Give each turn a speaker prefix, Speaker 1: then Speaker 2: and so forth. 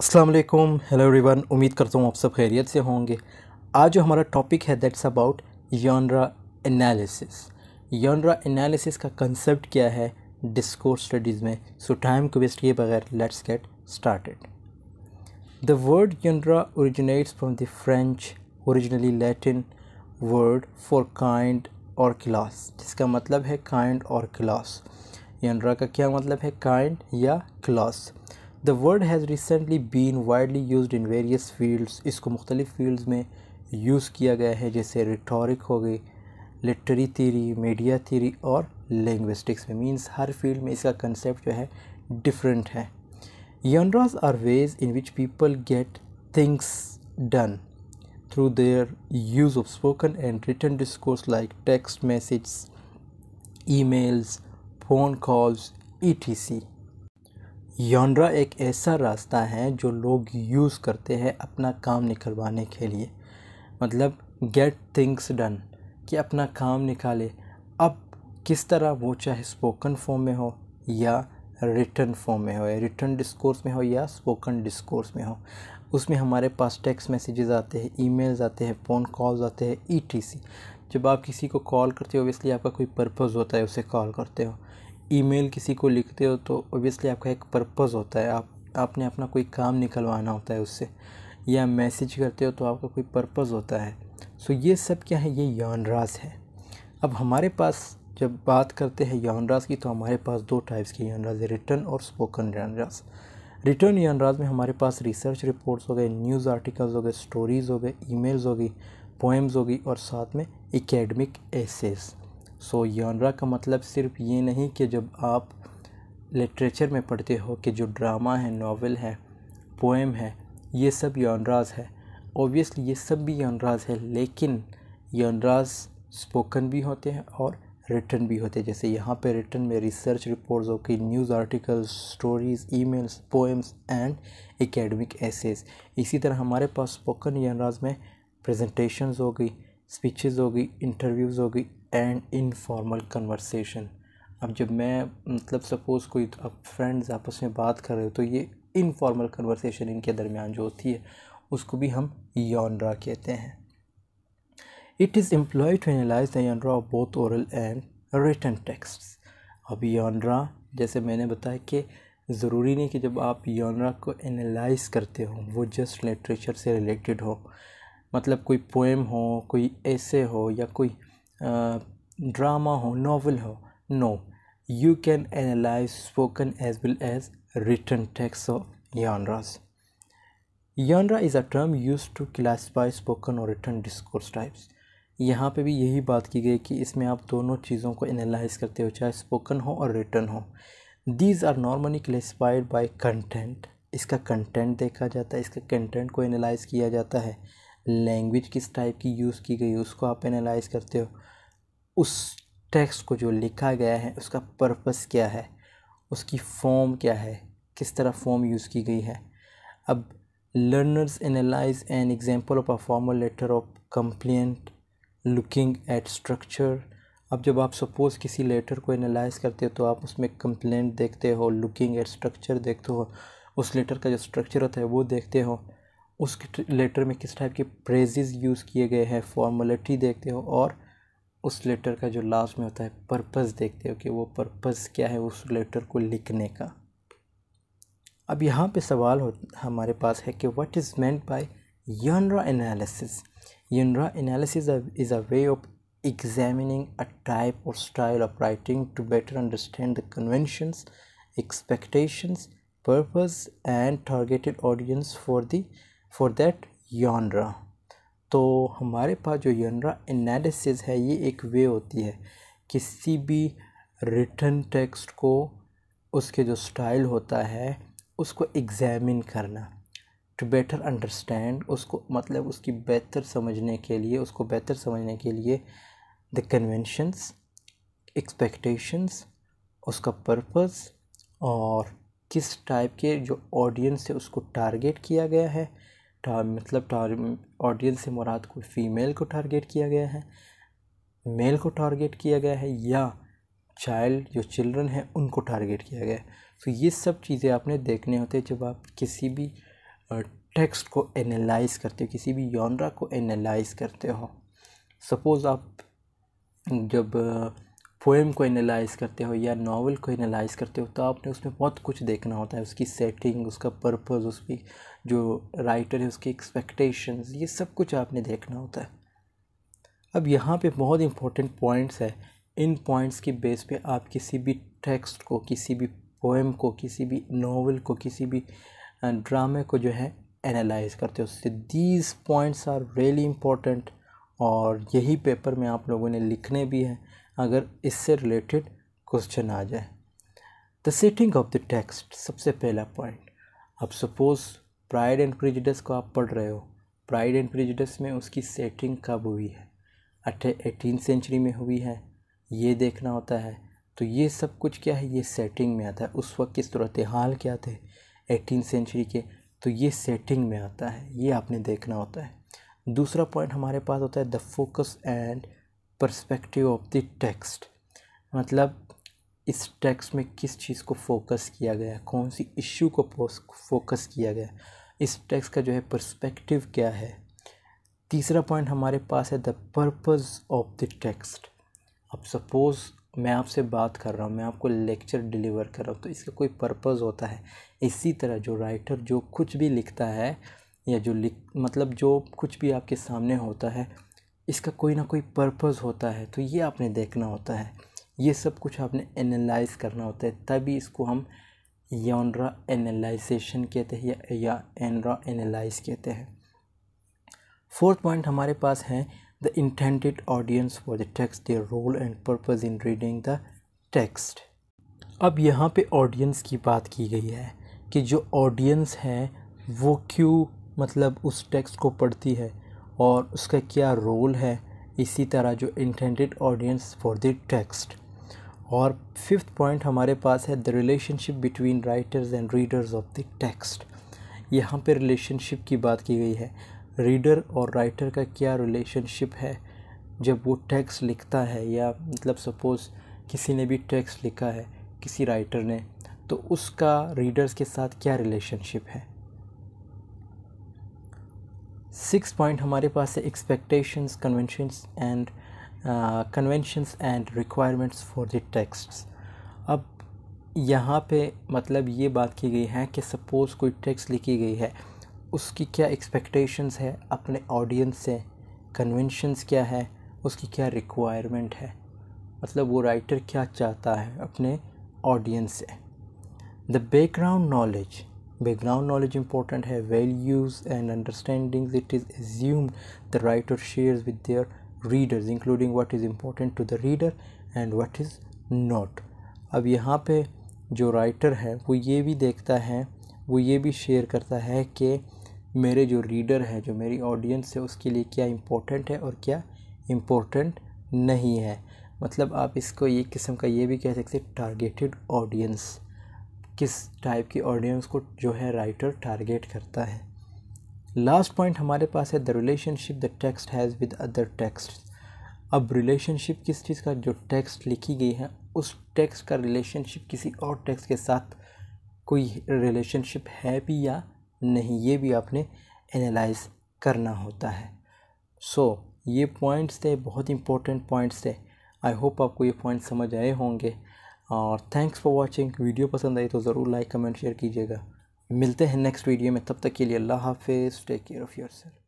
Speaker 1: Aslam hello everyone उम्मीद करता हूँ आप सब खैरियत से होंगे आज जो हमारा टॉपिक है that's about genre analysis genre analysis का कंसेप्ट क्या है डिस्कोर्स स्टडीज़ में सो टाइम को वेस्ट किए बगैर let's get started the word genre originates from the French originally Latin word for kind और क्लास जिसका मतलब है काइंड और क्लास यनरा का क्या मतलब है काइंड या class the word has recently been widely use in various fields इसको मुख्तलिफ़ फील्ड्स में यूज़ किया गया है जैसे रिटॉरिक हो गई लिटरी थीरी मीडिया थीरी और लिंग्विस्टिक्स में मीन्स हर फील्ड में इसका कंसेप्ट जो है डिफरेंट है genres are ways in which people get things done through their use of spoken and written discourse like text messages, emails, phone calls, etc. Genre एक ऐसा रास्ता है जो लोग यूज़ करते हैं अपना काम निकलवाने के लिए मतलब गेट थिंग्स डन कि अपना काम निकाले अब किस तरह वो चाहे स्पोकन फॉर्म में हो या रिटर्न फॉर्म में हो या रिटर्न डिस्कोर्स में हो या स्पोकन डिस्कोर्स में हो उसमें हमारे पास टेक्स्ट मैसेजेस आते हैं ईमेल्स आते हैं फ़ोन कॉल्स आते हैं ईटीसी जब आप किसी को कॉल करते हो ओबियसली आपका कोई पर्पज़ होता है उसे कॉल करते हो ईमेल किसी को लिखते हो तो ऑब्वियसली आपका एक पर्पस होता है आप आपने अपना कोई काम निकलवाना होता है उससे या मैसेज करते हो तो आपका कोई पर्पस होता है सो ये सब क्या है ये यौनराज है अब हमारे पास जब बात करते हैं यौनराज की तो हमारे पास दो टाइप्स के यौनराज है रिटर्न और स्पोकन यौनराज रिटर्न यौनराज में हमारे पास रिसर्च रिपोर्ट्स हो गए न्यूज़ आर्टिकल्स हो गए स्टोरीज़ हो गए ईमेल्स हो गई पोएम्स होगी और साथ में एकेडमिक एसेज सो यौनरा का मतलब सिर्फ ये नहीं कि जब आप लिटरेचर में पढ़ते हो कि जो ड्रामा है नावल है पोएम है ये सब यौनराज है ओबियसली ये सब भी यौनराज है लेकिन यौनराज स्पोकन भी होते हैं और रिटर्न भी होते हैं जैसे यहाँ पे रिटर्न में रिसर्च रिपोर्ट्स की news articles stories emails poems and academic essays इसी तरह हमारे पास स्पोकन यौनराज में प्रेजेंटेशंस हो गई स्पीचेस होगी इंटरव्यूज़ होगी एंड इनफॉर्मल कन्वर्सेशन अब जब मैं मतलब सपोज़ कोई अब फ्रेंड्स आपस में बात कर रहे हो तो ये इनफॉर्मल कन्वर्सेशन इनके दरमियान जो होती है उसको भी हम यॉनरा कहते हैं it is employ to analyze the of both aural and written text अब यॉनरा जैसे मैंने बताया कि ज़रूरी नहीं कि जब आप यॉनरा को एनालाइज करते हो वो जस्ट लिटरेचर से रिलेटेड हो मतलब कोई पोएम हो कोई ऐसे हो या कोई ड्रामा हो नावल हो no you can analyze spoken as well as written texts of genres genre is a term use to classify spoken और written discourse टाइप्स यहाँ पे भी यही बात की गई कि इसमें आप दोनों चीज़ों को एनालाइज करते हो चाहे स्पोकन हो और रिटर्न हो these are normally classified by content इसका कंटेंट देखा जाता है इसका कंटेंट को एनालाइज किया जाता है लैंग्वेज किस टाइप की यूज़ की गई उसको आप एनालाइज़ करते हो उस टेक्स्ट को जो लिखा गया है उसका पर्पस क्या है उसकी फॉर्म क्या है किस तरह फॉर्म यूज़ की गई है अब learners analyze an example of a formal letter of complaint looking at structure अब जब आप सपोज़ किसी लेटर को एनालाइज करते हो तो आप उसमें कंप्लेंट देखते हो लुकिंग एट स्ट्रक्चर देखते हो उस लेटर का जो स्ट्रक्चर होता है वो देखते हो उस लेटर में किस टाइप के प्रेजेज यूज़ किए गए हैं फॉर्मलिटी देखते हो और उस लेटर का जो लास्ट में होता है पर्पस देखते हो कि वो पर्पस क्या है उस लेटर को लिखने का अब यहाँ पे सवाल हो हमारे पास है कि what is meant by genre analysis genre analysis is a way of examining a type और style of writing to better understand the conventions, expectations, purpose, and targeted audience for the for that genre तो हमारे पास जो यौनरा analysis है ये एक वे होती है किसी भी रिटर्न टेक्स्ट को उसके जो स्टाइल होता है उसको एग्ज़ामिन करना टू बेटर अंडरस्टैंड उसको मतलब उसकी बेहतर समझने के लिए उसको बेहतर समझने के लिए द कन्वेंशंस एक्सपेक्टेशंस उसका पर्पस और किस टाइप के जो ऑडियंस है उसको टारगेट किया गया है मतलब टार ऑडियंस mm, से मुराद को फ़ीमेल को टारगेट किया गया है मेल को टारगेट किया गया है या चाइल्ड जो चिल्ड्रन हैं उनको टारगेट किया गया है तो ये सब चीज़ें आपने देखने होते हैं जब आप किसी भी टेक्स्ट को एनालाइज करते हो किसी भी यौनरा को एनालाइज करते हो सपोज़ आप जब पोएम को एनालाइज करते हो या नावल को एनालाइज करते हो तो आपने उसमें बहुत कुछ देखना होता है उसकी सेटिंग उसका पर्पज़ उसकी जो राइटर है उसकी एक्सपेक्टेशंस ये सब कुछ आपने देखना होता है अब यहाँ पे बहुत इंपॉर्टेंट पॉइंट्स है इन पॉइंट्स की बेस पे आप किसी भी टेक्स्ट को किसी भी पोएम को किसी भी नावल को किसी भी ड्रामे को जो है एनालाइज करते हो उससे these points are really important और यही पेपर में आप लोगों ने लिखने भी हैं अगर इससे रिलेटेड क्वेश्चन आ जाए the setting of the text सबसे पहला पॉइंट अब सपोज़ प्राइड एंड प्रिजडस को आप पढ़ रहे हो प्राइड एंड प्रिजडस में उसकी सेटिंग कब हुई है अठे एटीन सेंचुरी में हुई है ये देखना होता है तो ये सब कुछ क्या है ये सेटिंग में आता है उस वक्त की सूरत हाल क्या थे एटीन सेंचुरी के तो ये सेटिंग में आता है ये आपने देखना होता है दूसरा पॉइंट हमारे पास होता है the focus and perspective of the text मतलब इस टेक्स्ट में किस चीज़ को फोकस किया गया कौन सी इश्यू को फोकस किया गया इस टेक्स्ट का जो है परस्पेक्टिव क्या है तीसरा पॉइंट हमारे पास है the purpose of the text अब सपोज़ मैं आपसे बात कर रहा हूँ मैं आपको लेक्चर डिलीवर कर रहा हूँ तो इसका कोई पर्पज़ होता है इसी तरह जो राइटर जो कुछ भी लिखता है या जो लिख मतलब जो कुछ भी आपके सामने होता है इसका कोई ना कोई पर्पज़ होता है तो ये आपने देखना होता है ये सब कुछ आपने एनालाइज करना होता है तभी इसको हम यौनरा एनालाइजेशन कहते हैं या, या एनरा एनालाइज कहते हैं फोर्थ पॉइंट हमारे पास है the intended audience for the text their role and purpose in reading the text अब यहाँ पे ऑडियंस की बात की गई है कि जो ऑडियंस है वो क्यों मतलब उस टेक्स्ट को पढ़ती है और उसका क्या रोल है इसी तरह जो intended audience for the text और फिफ्थ पॉइंट हमारे पास है the relationship between writers and readers of the text यहाँ पे रिलेशनशिप की बात की गई है रीडर और राइटर का क्या रिलेशनशिप है जब वो टेक्स्ट लिखता है या मतलब सपोज़ किसी ने भी टेक्स्ट लिखा है किसी राइटर ने तो उसका रीडर्स के साथ क्या रिलेशनशिप है सिक्स पॉइंट हमारे पास है expectations conventions and conventions and requirements for the text अब यहाँ पे मतलब ये बात की गई है कि सपोज़ कोई टेक्स्ट लिखी गई है उसकी क्या एक्सपेक्टेशंस है अपने ऑडियंस से कन्वेंशंस क्या है उसकी क्या रिक्वायरमेंट है मतलब वो राइटर क्या चाहता है अपने ऑडियंस से the background knowledge background knowledge important है values and understandings it is assumed the writer shares with their readers including what is important to the reader and what is not अब यहाँ पे जो राइटर है वो ये भी देखता है वो ये भी शेयर करता है कि मेरे जो रीडर है जो मेरी ऑडियंस है उसके लिए क्या इम्पोर्टेंट है और क्या इम्पोर्टेंट नहीं है मतलब आप इसको एक किस्म का ये भी कह सकते हैं टारगेटेड ऑडियंस किस टाइप की ऑडियंस को जो है राइटर टारगेट करता है लास्ट पॉइंट हमारे पास है the relationship the text has with other text अब रिलेशनशिप किस चीज़ का जो टेक्स्ट लिखी गई है उस टेक्स्ट का रिलेशनशिप किसी और टेक्स्ट के साथ कोई रिलेशनशिप है भी या नहीं ये भी आपने एनालाइज करना होता है सो so, ये पॉइंट्स थे बहुत इंपॉर्टेंट पॉइंट्स थे आई होप आपको ये पॉइंट समझ आए होंगे और थैंक्स फॉर वॉचिंग वीडियो पसंद आई तो ज़रूर लाइक कमेंट शेयर कीजिएगा मिलते हैं नेक्स्ट वीडियो में तब तक के लिए अल्लाह हाफिज़ take care of your self